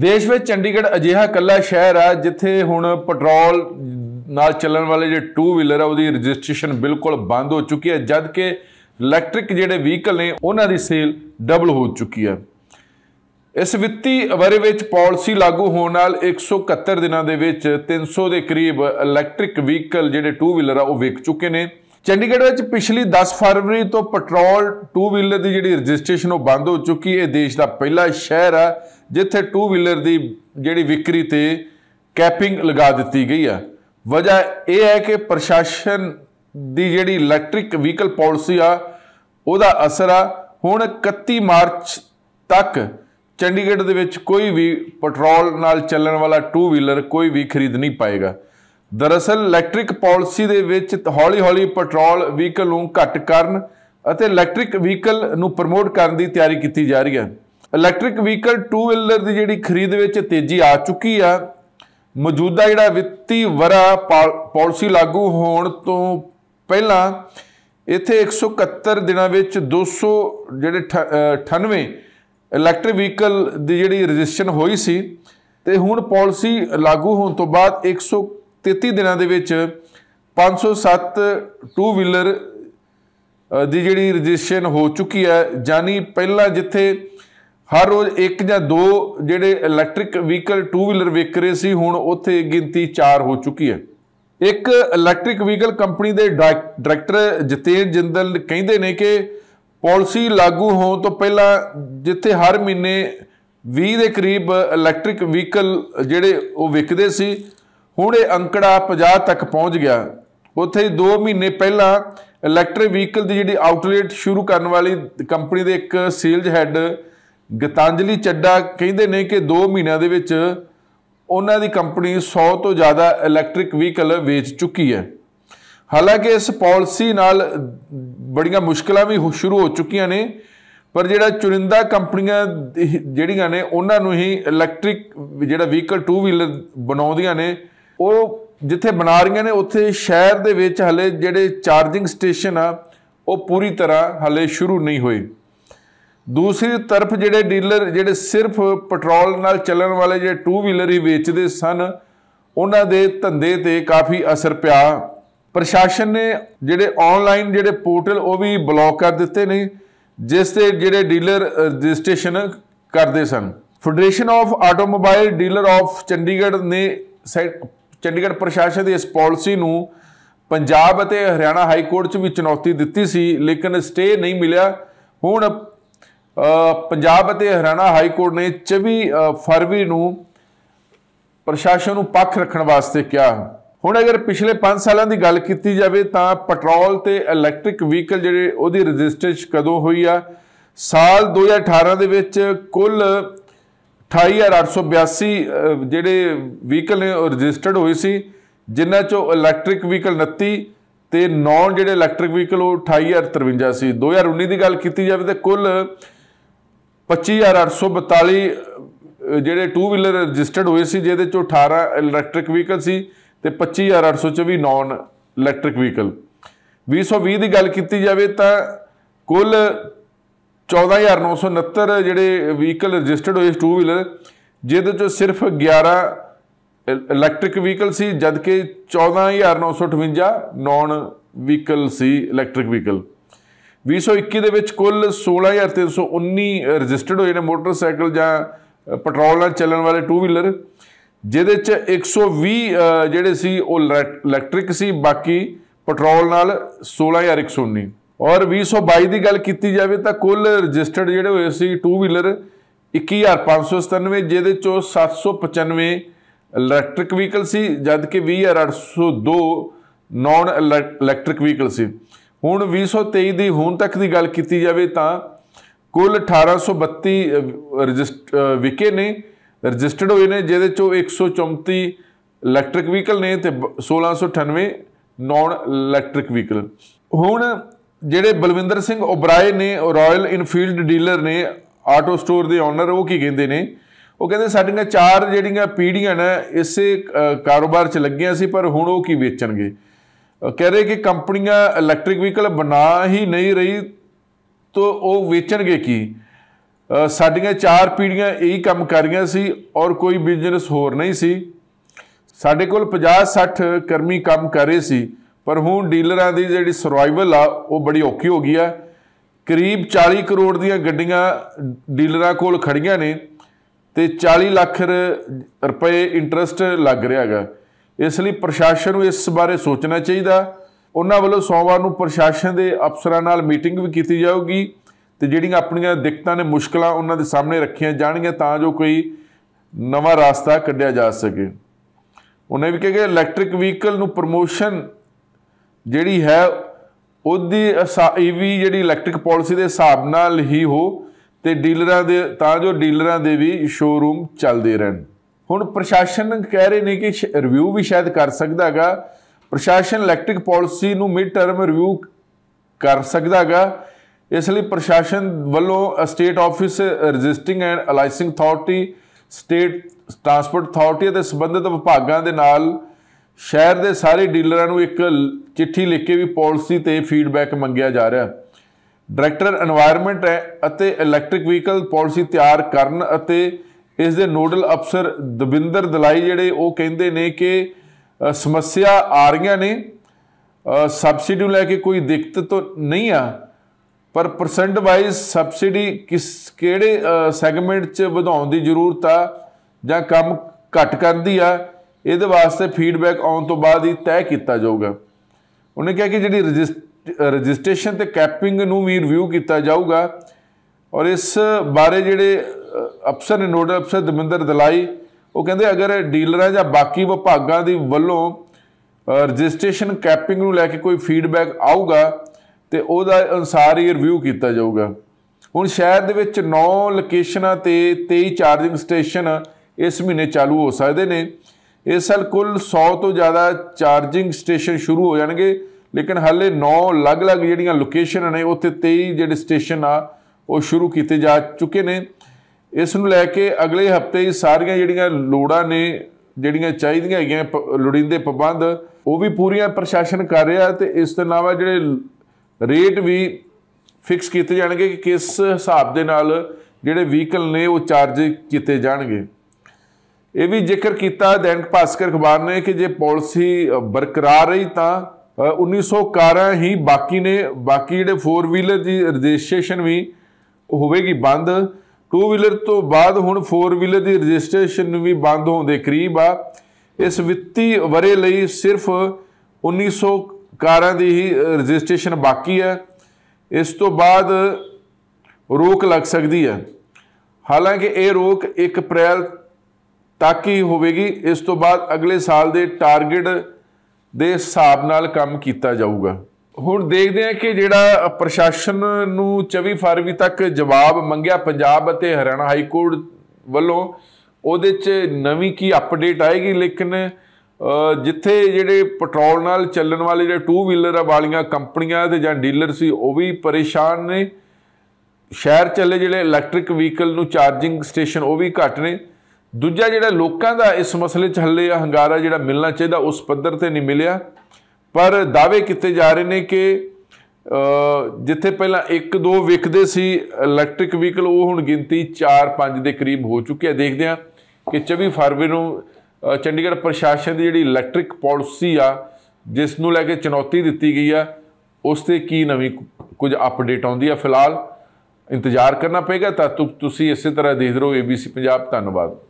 ਦੇਸ਼ ਵਿੱਚ ਚੰਡੀਗੜ੍ਹ ਅਜਿਹਾ ਇਕੱਲਾ ਸ਼ਹਿਰ ਆ ਜਿੱਥੇ ਹੁਣ ਪੈਟਰੋਲ ਨਾਲ ਚੱਲਣ ਵਾਲੇ ਜਿਹੜੇ ਟੂ ਵੀਲਰ ਆ ਉਹਦੀ ਰਜਿਸਟ੍ਰੇਸ਼ਨ ਬਿਲਕੁਲ ਬੰਦ ਹੋ ਚੁੱਕੀ ਹੈ ਜਦ ਕਿ ਇਲੈਕਟ੍ਰਿਕ ਜਿਹੜੇ ਵਹੀਕਲ ਨੇ ਉਹਨਾਂ ਦੀ ਸੇਲ ਡਬਲ ਹੋ ਚੁੱਕੀ ਹੈ ਇਸ ਵਿੱਤੀ ਵਰੇ ਵਿੱਚ ਪਾਲਿਸੀ ਲਾਗੂ ਹੋਣ ਨਾਲ 171 ਦਿਨਾਂ ਦੇ ਵਿੱਚ 300 ਦੇ ਕਰੀਬ ਇਲੈਕਟ੍ਰਿਕ ਵਹੀਕਲ ਜਿਹੜੇ ਟੂ ਵੀਲਰ ਆ ਉਹ ਵਿਕ ਚੁੱਕੇ ਨੇ ਚੰਡੀਗੜ੍ਹ ਵਿੱਚ ਪਿਛਲੀ 10 ਫਰਵਰੀ ਤੋਂ ਪੈਟਰੋਲ 2 ਵੀਲਰ ਦੀ ਜਿਹੜੀ ਰਜਿਸਟ੍ਰੇਸ਼ਨ ਉਹ ਬੰਦ ਹੋ ਚੁੱਕੀ ਹੈ ਦੇਸ਼ ਦਾ ਪਹਿਲਾ ਸ਼ਹਿਰ ਹੈ ਜਿੱਥੇ 2 ਵੀਲਰ ਦੀ ਜਿਹੜੀ ਵਿਕਰੀ ਤੇ ਕੈਪਿੰਗ ਲਗਾ ਦਿੱਤੀ ਗਈ ਆ ਵਜ੍ਹਾ ਇਹ ਹੈ ਕਿ ਪ੍ਰਸ਼ਾਸਨ ਦੀ ਜਿਹੜੀ ਇਲੈਕਟ੍ਰਿਕ ਵਹੀਕਲ ਪਾਲਿਸੀ ਆ ਉਹਦਾ ਅਸਰ ਆ ਹੁਣ 31 ਮਾਰਚ ਤੱਕ ਚੰਡੀਗੜ੍ਹ ਦੇ ਵਿੱਚ ਕੋਈ ਵੀ ਪੈਟਰੋਲ ਨਾਲ ਚੱਲਣ ਵਾਲਾ 2 ਵੀਲਰ ਕੋਈ ਵੀ ਖਰੀਦ ਨਹੀਂ ਪਾਏਗਾ ਦਰਅਸਲ ਇਲੈਕਟ੍ਰਿਕ ਪਾਲਿਸੀ ਦੇ ਵਿੱਚ ਹੌਲੀ-ਹੌਲੀ ਪੈਟਰੋਲ ਵਹੀਕਲ ਨੂੰ ਘੱਟ ਕਰਨ ਅਤੇ ਇਲੈਕਟ੍ਰਿਕ ਵਹੀਕਲ ਨੂੰ ਪ੍ਰਮੋਟ ਕਰਨ ਦੀ ਤਿਆਰੀ ਕੀਤੀ ਜਾ ਰਹੀ ਹੈ ਇਲੈਕਟ੍ਰਿਕ ਵਹੀਕਲ 2 ਵੀਲਰ ਦੀ ਜਿਹੜੀ ਖਰੀਦ ਵਿੱਚ ਤੇਜ਼ੀ ਆ ਚੁੱਕੀ ਆ ਮੌਜੂਦਾ ਜਿਹੜਾ ਵਿੱਤੀ ਵਰਾ ਪਾਲਿਸੀ ਲਾਗੂ ਹੋਣ ਤੋਂ ਪਹਿਲਾਂ ਇੱਥੇ 171 ਦਿਨਾਂ ਵਿੱਚ 200 ਜਿਹੜੇ 98 ਇਲੈਕਟ੍ਰਿਕ ਵਹੀਕਲ ਦੀ ਜਿਹੜੀ ਰਜਿਸਟ੍ਰੇਸ਼ਨ ਹੋਈ ਸੀ ਤੇ ਹੁਣ ਪਾਲਿਸੀ ਲਾਗੂ ਹੋਣ ਤੋਂ ਬਾਅਦ 100 33 ਦਿਨਾਂ ਦੇ ਵਿੱਚ 507 ਟੂ ਵੀਲਰ ਦੀ ਜਿਹੜੀ ਰਜਿਸਟ੍ਰੇਸ਼ਨ ਹੋ ਚੁੱਕੀ ਹੈ ਜਾਨੀ ਪਹਿਲਾਂ ਜਿੱਥੇ ਹਰ ਰੋਜ਼ ਇੱਕ ਜਾਂ ਦੋ ਜਿਹੜੇ ਇਲੈਕਟ੍ਰਿਕ ਵਹੀਕਲ ਟੂ ਵੀਲਰ ਵਿਕ ਰਹੇ ਸੀ ਹੁਣ ਉੱਥੇ ਗਿਣਤੀ 4 ਹੋ ਚੁੱਕੀ ਹੈ ਇੱਕ ਇਲੈਕਟ੍ਰਿਕ ਵਹੀਕਲ ਕੰਪਨੀ ਦੇ ਡਾਇਰੈਕਟਰ ਜਤੇਨ ਜਿੰਦਲ ਕਹਿੰਦੇ ਨੇ ਕਿ ਪਾਲਿਸੀ ਲਾਗੂ ਹੋਣ ਤੋਂ ਪਹਿਲਾਂ ਜਿੱਥੇ ਹਰ ਮਹੀਨੇ 20 ਦੇ ਕਰੀਬ ਇਲੈਕਟ੍ਰਿਕ ਵਹੀਕਲ ਜਿਹੜੇ ਉਹ ਵਿਕਦੇ ਸੀ ਹੁਣ ਇਹ ਅੰਕੜਾ 50 ਤੱਕ ਪਹੁੰਚ ਗਿਆ ਉੱਥੇ 2 ਮਹੀਨੇ ਪਹਿਲਾਂ ਇਲੈਕਟ੍ਰਿਕ ਵਹੀਕਲ ਦੀ ਜਿਹੜੀ ਆਊਟਲੈਟ ਸ਼ੁਰੂ ਕਰਨ ਵਾਲੀ ਕੰਪਨੀ ਦੇ ਇੱਕ ਸੇਲਜ਼ ਹੈੱਡ ਗਤਾਂਜਲੀ ਚੱਡਾ ਕਹਿੰਦੇ ਨੇ ਕਿ 2 ਮਹੀਨਿਆਂ ਦੇ ਵਿੱਚ ਉਹਨਾਂ ਦੀ ਕੰਪਨੀ 100 ਤੋਂ ਜ਼ਿਆਦਾ ਇਲੈਕਟ੍ਰਿਕ ਵਹੀਕਲ ਵੇਚ ਚੁੱਕੀ ਹੈ ਹਾਲਾਂਕਿ ਇਸ ਪਾਲਿਸੀ ਨਾਲ ਬੜੀਆਂ ਮੁਸ਼ਕਲਾਂ ਵੀ ਸ਼ੁਰੂ ਹੋ ਚੁੱਕੀਆਂ ਨੇ ਪਰ ਜਿਹੜਾ ਚੁਰਿੰਦਾ ਕੰਪਨੀਆਂ ਜਿਹੜੀਆਂ ਨੇ ਉਹਨਾਂ ਨੂੰ ਹੀ ਇਲੈਕਟ੍ਰਿਕ ਜਿਹੜਾ ਵਹੀਕਲ 2 ਵੀਲਰ ਬਣਾਉਂਦੀਆਂ ਨੇ ਉਹ ਜਿੱਥੇ ਬਣਾ ਰਹੀਆਂ ਨੇ ਉੱਥੇ ਸ਼ਹਿਰ ਦੇ ਵਿੱਚ ਹਲੇ ਜਿਹੜੇ ਚਾਰਜਿੰਗ ਸਟੇਸ਼ਨ ਆ ਉਹ ਪੂਰੀ ਤਰ੍ਹਾਂ ਹਲੇ ਸ਼ੁਰੂ ਨਹੀਂ ਹੋਏ ਦੂਸਰੀ ਤਰਫ ਜਿਹੜੇ ਡੀਲਰ ਜਿਹੜੇ ਸਿਰਫ ਪੈਟਰੋਲ ਨਾਲ ਚੱਲਣ ਵਾਲੇ ਜਿਹੜੇ ਟੂ ਵੀਲਰ ਹੀ ਵੇਚਦੇ ਸਨ ਉਹਨਾਂ ਦੇ ਧੰਦੇ ਤੇ ਕਾਫੀ ਅਸਰ ਪਿਆ ਪ੍ਰਸ਼ਾਸਨ ਨੇ ਜਿਹੜੇ ਆਨਲਾਈਨ ਜਿਹੜੇ ਪੋਰਟਲ ਉਹ ਵੀ ਬਲੌਕ ਕਰ ਦਿੱਤੇ ਨੇ ਜਿਸ ਤੇ ਜਿਹੜੇ ਡੀਲਰ ਰਜਿਸਟ੍ਰੇਸ਼ਨ ਕਰਦੇ ਸਨ federation of automobile dealer of Chandigarh ਨੇ ਚੰਡੀਗੜ੍ਹ ਪ੍ਰਸ਼ਾਸਨ ਦੀ ਇਸ ਪਾਲਿਸੀ ਨੂੰ ਪੰਜਾਬ ਅਤੇ ਹਰਿਆਣਾ ਹਾਈ ਕੋਰਟ 'ਚ ਵੀ ਚੁਣੌਤੀ ਦਿੱਤੀ ਸੀ ਲੇਕਿਨ ਸਟੇ ਨਹੀਂ ਮਿਲਿਆ ਹੁਣ ਪੰਜਾਬ ਅਤੇ ਹਰਿਆਣਾ ਹਾਈ ਕੋਰਟ ਨੇ 24 ਫਰਵਰੀ ਨੂੰ ਪ੍ਰਸ਼ਾਸਨ ਨੂੰ ਪੱਖ ਰੱਖਣ ਵਾਸਤੇ ਕਿਹਾ ਹੁਣ ਅਗਰ ਪਿਛਲੇ 5 ਸਾਲਾਂ ਦੀ ਗੱਲ ਕੀਤੀ ਜਾਵੇ ਤਾਂ ਪੈਟਰੋਲ ਤੇ ਇਲੈਕਟ੍ਰਿਕ ਵਹੀਕਲ ਜਿਹੜੇ ਉਹਦੀ ਰਜਿਸਟ੍ਰੇਸ਼ਨ ਕਦੋਂ ਹੋਈ ਆ ਸਾਲ 2018 ਦੇ ਵਿੱਚ ਕੁੱਲ 28882 ਜਿਹੜੇ ਵਹੀਕਲ ਨੇ ਰਜਿਸਟਰਡ ਹੋਏ ਸੀ ਜਿਨ੍ਹਾਂ ਚੋਂ ਇਲੈਕਟ੍ਰਿਕ ਵਹੀਕਲ 29 ਤੇ ਨੌਨ ਜਿਹੜੇ ਇਲੈਕਟ੍ਰਿਕ ਵਹੀਕਲ ਉਹ 28853 ਸੀ 2019 ਦੀ ਗੱਲ ਕੀਤੀ ਜਾਵੇ ਤਾਂ ਕੁੱਲ 25842 ਜਿਹੜੇ ਟੂ ਵੀਲਰ ਰਜਿਸਟਰਡ ਹੋਏ ਸੀ ਜਿਹਦੇ ਚੋਂ 18 ਇਲੈਕਟ੍ਰਿਕ ਵਹੀਕਲ ਸੀ ਤੇ 25824 ਨੌਨ ਇਲੈਕਟ੍ਰਿਕ ਵਹੀਕਲ 2020 ਦੀ ਗੱਲ ਕੀਤੀ ਜਾਵੇ ਤਾਂ ਕੁੱਲ 14969 ਜਿਹੜੇ ਵਹੀਕਲ ਰਜਿਸਟਰਡ ਹੋਏ ਟੂ ਵੀਲਰ ਜਿਹਦੇ ਚੋਂ ਸਿਰਫ 11 ਇਲੈਕਟ੍ਰਿਕ ਵਹੀਕਲ ਸੀ ਜਦਕਿ 14958 ਨਾਨ ਵਹੀਕਲ ਸੀ ਇਲੈਕਟ੍ਰਿਕ ਵਹੀਕਲ 2021 ਦੇ ਵਿੱਚ ਕੁੱਲ 16319 ਰਜਿਸਟਰਡ ਹੋਏ ਨੇ ਮੋਟਰਸਾਈਕਲ ਜਾਂ ਪੈਟਰੋਲ ਨਾਲ ਚੱਲਣ ਵਾਲੇ ਟੂ ਵੀਲਰ ਜਿਹਦੇ ਚ 120 ਜਿਹੜੇ ਸੀ ਉਹ ਇਲੈਕਟ੍ਰਿਕ ਸੀ ਬਾਕੀ ਪੈਟਰੋਲ ਨਾਲ 16119 ਔਰ 2022 ਦੀ ਗੱਲ ਕੀਤੀ ਜਾਵੇ ਤਾਂ ਕੁੱਲ ਰਜਿਸਟਰਡ ਜਿਹੜੇ ਹੋਏ ਸੀ 2 ਵੀਲਰ 21597 ਜਿਹਦੇ ਚੋਂ 795 ਇਲੈਕਟ੍ਰਿਕ ਵਹੀਕਲ ਸੀ ਜਦ ਕਿ 20802 ਨਾਨ ਇਲੈਕਟ੍ਰਿਕ ਵਹੀਕਲ ਸੀ ਹੁਣ 2023 ਦੀ ਹੁਣ ਤੱਕ ਦੀ ਗੱਲ ਕੀਤੀ ਜਾਵੇ ਤਾਂ ਕੁੱਲ 1832 ਰਜਿਸਟ ਵਿਕੇ ਨੇ ਰਜਿਸਟਰਡ ਹੋਏ ਨੇ ਜਿਹਦੇ ਚੋਂ 134 ਇਲੈਕਟ੍ਰਿਕ ਵਹੀਕਲ ਨੇ ਤੇ 1698 ਨਾਨ ਇਲੈਕਟ੍ਰਿਕ ਵਹੀਕਲ ਹੁਣ ਜਿਹੜੇ ਬਲਵਿੰਦਰ ਸਿੰਘ ਓਬਰਾਏ ਨੇ ਰਾਇਲ ਇਨਫੀਲਡ ਡੀਲਰ ਨੇ ਆਟੋ ਸਟੋਰ ਦੇ ਓਨਰ ਉਹ ਕੀ ਕਹਿੰਦੇ ਨੇ ਉਹ ਕਹਿੰਦੇ ਸਾਡੀਆਂ ਚਾਰ ਜਿਹੜੀਆਂ ਪੀੜੀਆਂ ਨੇ ਇਸੇ ਕਾਰੋਬਾਰ 'ਚ ਲੱਗੀਆਂ ਸੀ ਪਰ ਹੁਣ ਉਹ ਕੀ ਵੇਚਣਗੇ ਕਹ ਰਹੇ ਕਿ ਕੰਪਨੀਆਂ ਇਲੈਕਟ੍ਰਿਕ ਵਹੀਕਲ ਬਣਾ ਹੀ ਨਹੀਂ ਰਹੀ ਤੋ ਉਹ ਵੇਚਣਗੇ ਕੀ ਸਾਡੀਆਂ ਚਾਰ ਪੀੜੀਆਂ ਇਹੀ ਕੰਮ ਕਰ ਰਹੀਆਂ ਸੀ ਔਰ ਕੋਈ ਬਿਜ਼ਨਸ ਹੋਰ ਨਹੀਂ ਸੀ ਸਾਡੇ ਕੋਲ 50 60 ਕਰਮੀ ਕੰਮ ਕਰ ਰਹੇ ਸੀ ਪਰ ਹੁਣ ਡੀਲਰਾਂ ਦੀ ਜਿਹੜੀ ਸਰਵਾਈਵਲ ਆ ਉਹ ਬੜੀ ਔਖੀ ਹੋ ਗਈ ਆ ਕਰੀਬ 40 ਕਰੋੜ ਦੀਆਂ ਗੱਡੀਆਂ ਡੀਲਰਾਂ ਕੋਲ ਖੜੀਆਂ ਨੇ ਤੇ 40 ਲੱਖ ਰੁਪਏ ਇੰਟਰਸਟ ਲੱਗ ਰਿਹਾ ਹੈਗਾ ਇਸ ਲਈ ਪ੍ਰਸ਼ਾਸਨ ਨੂੰ ਇਸ ਬਾਰੇ ਸੋਚਣਾ ਚਾਹੀਦਾ ਉਹਨਾਂ ਵੱਲੋਂ ਸੋਮਵਾਰ ਨੂੰ ਪ੍ਰਸ਼ਾਸਨ ਦੇ ਅਫਸਰਾਂ ਨਾਲ ਮੀਟਿੰਗ ਵੀ ਕੀਤੀ ਜਾਊਗੀ ਤੇ ਜਿਹੜੀਆਂ ਆਪਣੀਆਂ ਦਿੱਕਤਾਂ ਨੇ ਮੁਸ਼ਕਲਾਂ ਉਹਨਾਂ ਦੇ ਸਾਹਮਣੇ ਰੱਖੀਆਂ ਜਾਣਗੀਆਂ ਤਾਂ ਜੋ ਕੋਈ ਨਵਾਂ ਰਾਸਤਾ ਕੱਢਿਆ ਜਾ ਸਕੇ ਉਹਨੇ ਵੀ ਕਿਹਾ ਕਿ ਇਲੈਕਟ੍ਰਿਕ ਵਹੀਕਲ ਨੂੰ ਪ੍ਰੋਮੋਸ਼ਨ ਜਿਹੜੀ ਹੈ ਉਹਦੀ ਵੀ ਜਿਹੜੀ ਇਲੈਕਟ੍ਰਿਕ ਪਾਲਿਸੀ ਦੇ ਹਿਸਾਬ ਨਾਲ ਹੀ ਹੋ ਤੇ ਡੀਲਰਾਂ ਦੇ ਤਾਂ ਜੋ ਡੀਲਰਾਂ ਦੇ ਵੀ ਸ਼ੋਰੂਮ ਚੱਲਦੇ ਰਹਿਣ ਹੁਣ ਪ੍ਰਸ਼ਾਸਨ ਕਹਿ ਰਹੇ ਨੇ ਕਿ ਰਿਵਿਊ ਵੀ ਸ਼ਾਇਦ ਕਰ ਸਕਦਾ ਹੈਗਾ ਪ੍ਰਸ਼ਾਸਨ ਇਲੈਕਟ੍ਰਿਕ ਪਾਲਿਸੀ ਨੂੰ ਮਿਡ ਟਰਮ ਰਿਵਿਊ ਕਰ ਸਕਦਾ ਹੈਗਾ ਇਸ ਲਈ ਪ੍ਰਸ਼ਾਸਨ ਵੱਲੋਂ state office registering and licensing authority state transport authority ਅਤੇ ਸੰਬੰਧਿਤ ਵਿਭਾਗਾਂ ਦੇ ਨਾਲ ਸ਼ਹਿਰ ਦੇ ਸਾਰੇ ਡੀਲਰਾਂ ਨੂੰ ਇੱਕ ਚਿੱਠੀ ਲਿਖ ਕੇ ਵੀ ਪਾਲਿਸੀ ਤੇ ਫੀਡਬੈਕ ਮੰਗਿਆ ਜਾ ਰਿਹਾ ਡਾਇਰੈਕਟਰ এনवायरमेंट ਹੈ ਅਤੇ ਇਲੈਕਟ੍ਰਿਕ ਵਹੀਕਲ ਪਾਲਿਸੀ ਤਿਆਰ ਕਰਨ ਅਤੇ ਇਸ ਦੇ ਨੋਡਲ ਅਫਸਰ ਦਵਿੰਦਰ ਦਲਾਈ ਜਿਹੜੇ ਉਹ ਕਹਿੰਦੇ ਨੇ ਕਿ ਸਮੱਸਿਆ ਆ ਰਹੀਆਂ ਨੇ ਸਬਸਿਡੀ ਨੂੰ ਲੈ ਕੇ ਕੋਈ ਦਿੱਕਤ ਤਾਂ ਨਹੀਂ ਆ ਪਰ ਪਰਸੈਂਟ ਵਾਈਜ਼ ਸਬਸਿਡੀ ਕਿਸ ਕਿਹੜੇ ਸੈਗਮੈਂਟ 'ਚ ਵਧਾਉਣ ਦੀ ਜ਼ਰੂਰਤ ਆ ਜਾਂ ਕੰਮ ਘਟ ਕਰਦੀ ਆ ਇਹਦੇ ਵਾਸਤੇ ਫੀਡਬੈਕ ਆਉਣ ਤੋਂ ਬਾਅਦ ਹੀ ਤੈਅ ਕੀਤਾ ਜਾਊਗਾ ਉਹਨੇ ਕਿਹਾ ਕਿ ਜਿਹੜੀ ਰਜਿਸਟ੍ਰੇਸ਼ਨ ਤੇ ਕੈਪਿੰਗ ਨੂੰ ਵੀ ਰਿਵਿਊ ਕੀਤਾ ਜਾਊਗਾ ਔਰ ਇਸ ਬਾਰੇ ਜਿਹੜੇ ਅਫਸਰ ਨੇ ਨੋਡਲ ਅਫਸਰ ਦਮਿੰਦਰ ਦਲਾਈ ਉਹ ਕਹਿੰਦੇ ਅਗਰ ਡੀਲਰਾਂ ਜਾਂ ਬਾਕੀ ਵਿਭਾਗਾਂ ਦੀ ਵੱਲੋਂ ਰਜਿਸਟ੍ਰੇਸ਼ਨ ਕੈਪਿੰਗ ਨੂੰ ਲੈ ਕੇ ਕੋਈ ਫੀਡਬੈਕ ਆਊਗਾ ਤੇ ਉਹਦਾ ਅਨਸਾਰ ਹੀ ਰਿਵਿਊ ਕੀਤਾ ਜਾਊਗਾ ਹੁਣ ਸ਼ਹਿਰ ਦੇ ਵਿੱਚ 9 ਲੋਕੇਸ਼ਨਾਂ ਤੇ 23 ਚਾਰਜਿੰਗ ਸਟੇਸ਼ਨ ਇਸ ਮਹੀਨੇ ਚਾਲੂ ਹੋ ਸਕਦੇ ਨੇ ਇਸ ਸਾਲ ਕੁੱਲ 100 ਤੋਂ ਜ਼ਿਆਦਾ ਚਾਰਜਿੰਗ ਸਟੇਸ਼ਨ ਸ਼ੁਰੂ ਹੋ ਜਾਣਗੇ ਲੇਕਿਨ ਹਾਲੇ 9 ਅਲੱਗ-ਅਲੱਗ ਜਿਹੜੀਆਂ ਲੋਕੇਸ਼ਨ ਨੇ ਉੱਥੇ 23 ਜਿਹੜੇ ਸਟੇਸ਼ਨ ਆ ਉਹ ਸ਼ੁਰੂ ਕੀਤੇ ਜਾ ਚੁੱਕੇ ਨੇ ਇਸ ਨੂੰ ਲੈ ਕੇ ਅਗਲੇ ਹਫਤੇ ਹੀ ਸਾਰੀਆਂ ਜਿਹੜੀਆਂ ਲੋੜਾਂ ਨੇ ਜਿਹੜੀਆਂ ਚਾਹੀਦੀਆਂ ਹੈਗੀਆਂ ਲੋੜੀਂਦੇ ਪਾਬੰਦ ਉਹ ਵੀ ਪੂਰੀਆਂ ਪ੍ਰਸ਼ਾਸਨ ਕਰ ਰਿਹਾ ਤੇ ਇਸ ਤੋਂ ਇਲਾਵਾ ਜਿਹੜੇ ਰੇਟ ਵੀ ਫਿਕਸ ਕੀਤੇ ਜਾਣਗੇ ਕਿ ਕਿਸ ਹਿਸਾਬ ਦੇ ਨਾਲ ਜਿਹੜੇ ਵਹੀਕਲ ਨੇ ਉਹ ਚਾਰਜ ਕੀਤੇ ਜਾਣਗੇ ਇਹ ਵੀ ਜ਼ਿਕਰ ਕੀਤਾ ਦੈਨਿਕ ਭਾਸਕਰ ਅਖਬਾਰ ਨੇ ਕਿ ਜੇ ਪਾਲਿਸੀ ਬਰਕਰਾਰ ਰਹੀ ਤਾਂ 1911 ਹੀ ਬਾਕੀ ਨੇ ਬਾਕੀ ਜਿਹੜੇ 4 ਵੀਲਰ ਦੀ ਰਜਿਸਟ੍ਰੇਸ਼ਨ ਵੀ ਹੋਵੇਗੀ ਬੰਦ 2 ਵੀਲਰ ਤੋਂ ਬਾਅਦ ਹੁਣ 4 ਵੀਲਰ ਦੀ ਰਜਿਸਟ੍ਰੇਸ਼ਨ ਵੀ ਬੰਦ ਹੋਣ ਦੇ ਕਰੀਬ ਆ ਇਸ ਵਿੱਤੀ ਵਰੇ ਲਈ ਸਿਰਫ 1911 ਦੀ ਹੀ ਰਜਿਸਟ੍ਰੇਸ਼ਨ ਬਾਕੀ ਹੈ ਇਸ ਤੋਂ ਬਾਅਦ ਰੋਕ ਲੱਗ ਸਕਦੀ ਹੈ ਹਾਲਾਂਕਿ ਇਹ ਰੋਕ 1 ਅਪ੍ਰੈਲ ਤਾਕੀ ਹੋਵੇਗੀ ਇਸ ਤੋਂ ਬਾਅਦ ਅਗਲੇ ਸਾਲ ਦੇ ਟਾਰਗੇਟ ਦੇ ਹਿਸਾਬ ਨਾਲ ਕੰਮ ਕੀਤਾ ਜਾਊਗਾ ਹੁਣ ਦੇਖਦੇ ਹਾਂ ਕਿ ਜਿਹੜਾ ਪ੍ਰਸ਼ਾਸਨ ਨੂੰ 24 ਫਰਵਰੀ ਤੱਕ ਜਵਾਬ ਮੰਗਿਆ ਪੰਜਾਬ ਅਤੇ ਹਰਿਆਣਾ ਹਾਈ ਕੋਰਟ ਵੱਲੋਂ ਉਹਦੇ 'ਚ ਨਵੀਂ ਕੀ ਅਪਡੇਟ ਆਏਗੀ ਲੇਕਿਨ ਜਿੱਥੇ ਜਿਹੜੇ ਪੈਟਰੋਲ ਨਾਲ ਚੱਲਣ ਵਾਲੇ ਜਿਹੜੇ ਟੂ ਵੀਲਰ ਵਾਲੀਆਂ ਕੰਪਨੀਆਂ ਤੇ ਜਾਂ ਡੀਲਰ ਸੀ ਉਹ ਵੀ ਪਰੇਸ਼ਾਨ ਨੇ ਸ਼ਹਿਰ ਚੱਲੇ ਜਿਹੜੇ ਇਲੈਕਟ੍ਰਿਕ ਵਹੀਕਲ ਨੂੰ ਚਾਰਜਿੰਗ ਸਟੇਸ਼ਨ ਉਹ ਵੀ ਘਟ ਨੇ ਦੂਜਾ ਜਿਹੜਾ ਲੋਕਾਂ ਦਾ ਇਸ ਮਸਲੇ 'ਚ ਹੱਲੇ ਆ ਹੰਗਾਰਾ ਜਿਹੜਾ ਮਿਲਣਾ ਚਾਹੀਦਾ ਉਸ ਪੱਧਰ ਤੇ ਨਹੀਂ ਮਿਲਿਆ ਪਰ ਦਾਅਵੇ ਕੀਤੇ ਜਾ ਰਹੇ ਨੇ ਕਿ ਜਿੱਥੇ ਪਹਿਲਾਂ 1 2 ਵਿਕਦੇ ਸੀ ਇਲੈਕਟ੍ਰਿਕ ਵਹੀਕਲ ਉਹ ਹੁਣ ਗਿਣਤੀ 4 5 ਦੇ ਕਰੀਬ ਹੋ ਚੁੱਕੀ ਹੈ ਦੇਖਦੇ ਆ ਕਿ 24 ਫਰਵਰੀ ਨੂੰ ਚੰਡੀਗੜ੍ਹ ਪ੍ਰਸ਼ਾਸਨ ਦੀ ਜਿਹੜੀ ਇਲੈਕਟ੍ਰਿਕ ਪਾਲਿਸੀ ਆ ਜਿਸ ਨੂੰ ਲੈ ਕੇ ਚੁਣੌਤੀ ਦਿੱਤੀ ਗਈ ਆ ਉਸ ਤੇ ਕੀ ਨਵੀਂ ਕੁਝ ਅਪਡੇਟ ਆਉਂਦੀ ਆ ਫਿਲਹਾਲ ਇੰਤਜ਼ਾਰ ਕਰਨਾ ਪਏਗਾ ਤਾਂ ਤੁਸੀਂ ਇਸੇ ਤਰ੍ਹਾਂ ਦੇਖਦੇ ਰਹੋ ABC ਪੰਜਾਬ ਧੰਨਵਾਦ